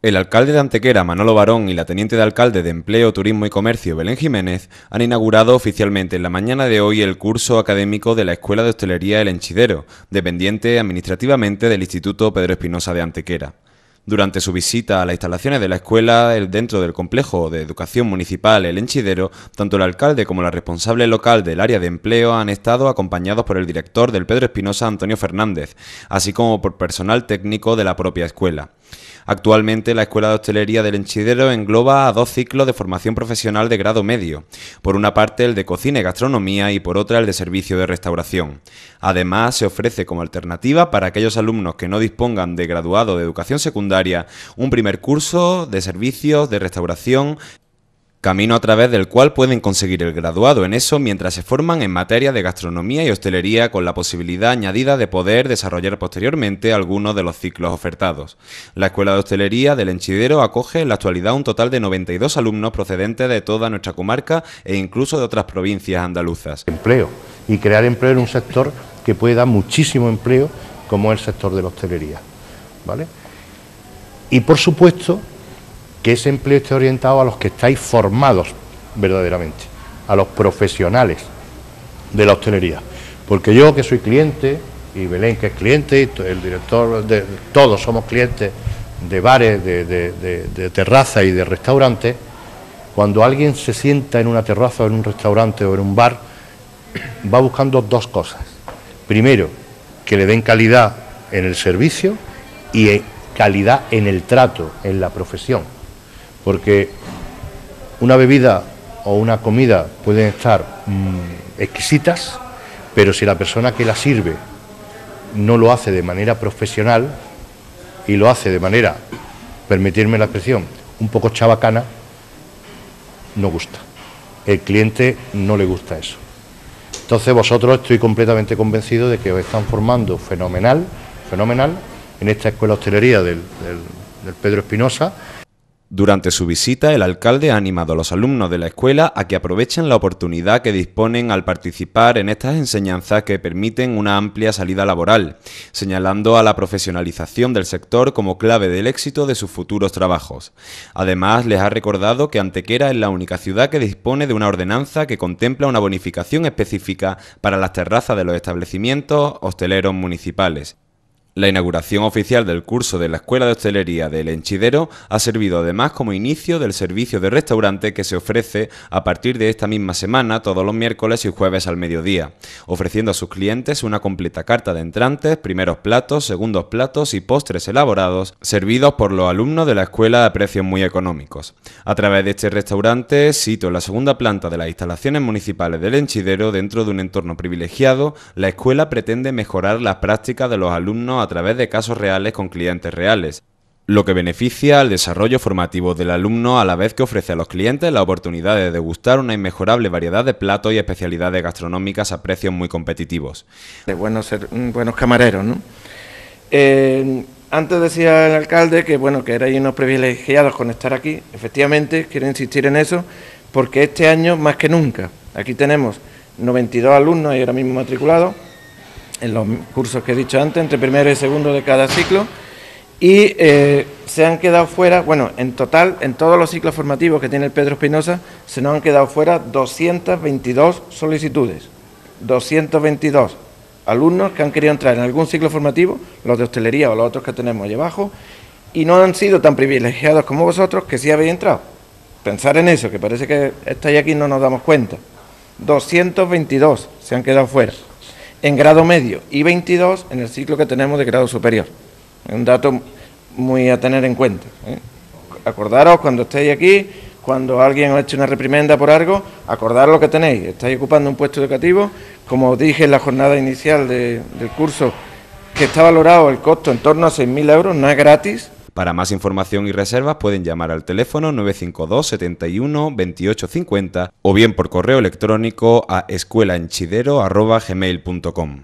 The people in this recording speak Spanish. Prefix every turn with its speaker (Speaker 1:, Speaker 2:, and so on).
Speaker 1: El alcalde de Antequera, Manolo Barón, y la teniente de alcalde de Empleo, Turismo y Comercio, Belén Jiménez, han inaugurado oficialmente en la mañana de hoy el curso académico de la Escuela de Hostelería El Enchidero, dependiente administrativamente del Instituto Pedro Espinosa de Antequera. Durante su visita a las instalaciones de la escuela, dentro del complejo de educación municipal El Enchidero, tanto el alcalde como la responsable local del área de empleo han estado acompañados por el director del Pedro Espinosa, Antonio Fernández, así como por personal técnico de la propia escuela. Actualmente la Escuela de Hostelería del Enchidero engloba a dos ciclos de formación profesional de grado medio, por una parte el de cocina y gastronomía y por otra el de servicio de restauración. Además, se ofrece como alternativa para aquellos alumnos que no dispongan de graduado de educación secundaria un primer curso de servicios de restauración camino a través del cual pueden conseguir el graduado en eso mientras se forman en materia de gastronomía y hostelería con la posibilidad añadida de poder desarrollar posteriormente algunos de los ciclos ofertados. La Escuela de Hostelería del Enchidero acoge en la actualidad un total de 92 alumnos procedentes de toda nuestra comarca e incluso de otras provincias andaluzas. Empleo y crear empleo en un sector que
Speaker 2: puede dar muchísimo empleo como es el sector de la hostelería. ¿vale? Y por supuesto que ese empleo esté orientado a los que estáis formados verdaderamente, a los profesionales de la hostelería. Porque yo que soy cliente, y Belén que es cliente, y el director, de, todos somos clientes de bares, de, de terrazas y de restaurantes, cuando alguien se sienta en una terraza o en un restaurante o en un bar, va buscando dos cosas. Primero, que le den calidad en el servicio y eh, calidad en el trato, en la profesión porque una bebida o una comida pueden estar mm, exquisitas, pero si la persona que la sirve no lo hace de manera profesional y lo hace de manera, permitirme la expresión, un poco chabacana, no gusta. El cliente no le gusta eso. Entonces vosotros estoy completamente convencido de
Speaker 1: que os están formando fenomenal, fenomenal, en esta escuela hostelería del Pedro Espinosa. Durante su visita, el alcalde ha animado a los alumnos de la escuela a que aprovechen la oportunidad que disponen al participar en estas enseñanzas que permiten una amplia salida laboral, señalando a la profesionalización del sector como clave del éxito de sus futuros trabajos. Además, les ha recordado que Antequera es la única ciudad que dispone de una ordenanza que contempla una bonificación específica para las terrazas de los establecimientos hosteleros municipales. La inauguración oficial del curso de la Escuela de Hostelería del Enchidero ha servido además como inicio del servicio de restaurante que se ofrece a partir de esta misma semana todos los miércoles y jueves al mediodía, ofreciendo a sus clientes una completa carta de entrantes, primeros platos, segundos platos y postres elaborados servidos por los alumnos de la escuela a precios muy económicos. A través de este restaurante, sito en la segunda planta de las instalaciones municipales del Enchidero, dentro de un entorno privilegiado, la escuela pretende mejorar las prácticas de los alumnos a a través de casos reales con clientes reales, lo que beneficia al desarrollo formativo del alumno a la vez que ofrece a los clientes la oportunidad de degustar una inmejorable variedad de platos y especialidades gastronómicas a precios muy competitivos. De buenos,
Speaker 3: ser, mm, buenos camareros, ¿no? Eh, antes decía el alcalde que, bueno, que erais unos privilegiados con estar aquí. Efectivamente, quiero insistir en eso, porque este año, más que nunca, aquí tenemos 92 alumnos y ahora mismo matriculados, en los cursos que he dicho antes, entre primero y segundo de cada ciclo, y eh, se han quedado fuera, bueno, en total, en todos los ciclos formativos que tiene el Pedro Espinosa, se nos han quedado fuera 222 solicitudes, 222 alumnos que han querido entrar en algún ciclo formativo, los de hostelería o los otros que tenemos ahí abajo, y no han sido tan privilegiados como vosotros que sí habéis entrado. Pensar en eso, que parece que estáis aquí y no nos damos cuenta. 222 se han quedado fuera en grado medio y 22 en el ciclo que tenemos de grado superior. Es un dato muy a tener en cuenta. ¿eh? Acordaros cuando estéis aquí, cuando alguien os hecho una reprimenda por algo, acordaros lo que tenéis. Estáis ocupando un puesto educativo, como os dije en la jornada inicial del curso, que está valorado el costo en torno a 6.000 euros, no es gratis,
Speaker 1: para más información y reservas pueden llamar al teléfono 952 71 2850 o bien por correo electrónico a escuelaenchidero@gmail.com